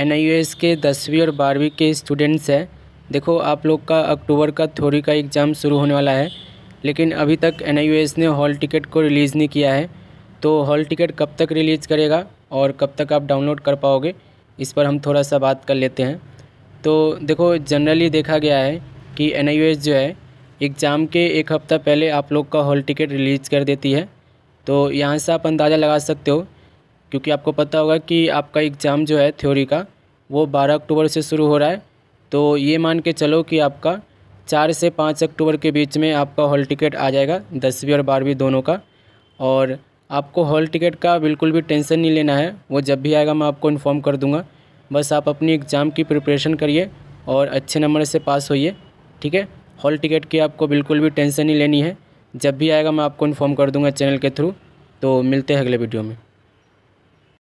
N के दसवीं और बारहवीं के स्टूडेंट्स हैं देखो आप लोग का अक्टूबर का थोड़ी का एग्ज़ाम शुरू होने वाला है लेकिन अभी तक एन ने हॉल टिकट को रिलीज़ नहीं किया है तो हॉल टिकट कब तक रिलीज़ करेगा और कब तक आप डाउनलोड कर पाओगे इस पर हम थोड़ा सा बात कर लेते हैं तो देखो जनरली देखा गया है कि एन जो है एग्ज़ाम के एक हफ़्ता पहले आप लोग का हॉल टिकट रिलीज़ कर देती है तो यहाँ से आप अंदाज़ा लगा सकते हो क्योंकि आपको पता होगा कि आपका एग्ज़ाम जो है थ्योरी का वो 12 अक्टूबर से शुरू हो रहा है तो ये मान के चलो कि आपका चार से पाँच अक्टूबर के बीच में आपका हॉल टिकट आ जाएगा दसवीं और बारहवीं दोनों का और आपको हॉल टिकट का बिल्कुल भी टेंशन नहीं लेना है वो जब भी आएगा मैं आपको इन्फॉर्म कर दूँगा बस आप अपनी एग्ज़ाम की प्रिपरेशन करिए और अच्छे नंबर से पास होइए ठीक है हॉल टिकट की आपको बिल्कुल भी टेंशन नहीं लेनी है जब भी आएगा मैं आपको इन्फॉर्म कर दूंगा चैनल के थ्रू तो मिलते हैं अगले वीडियो में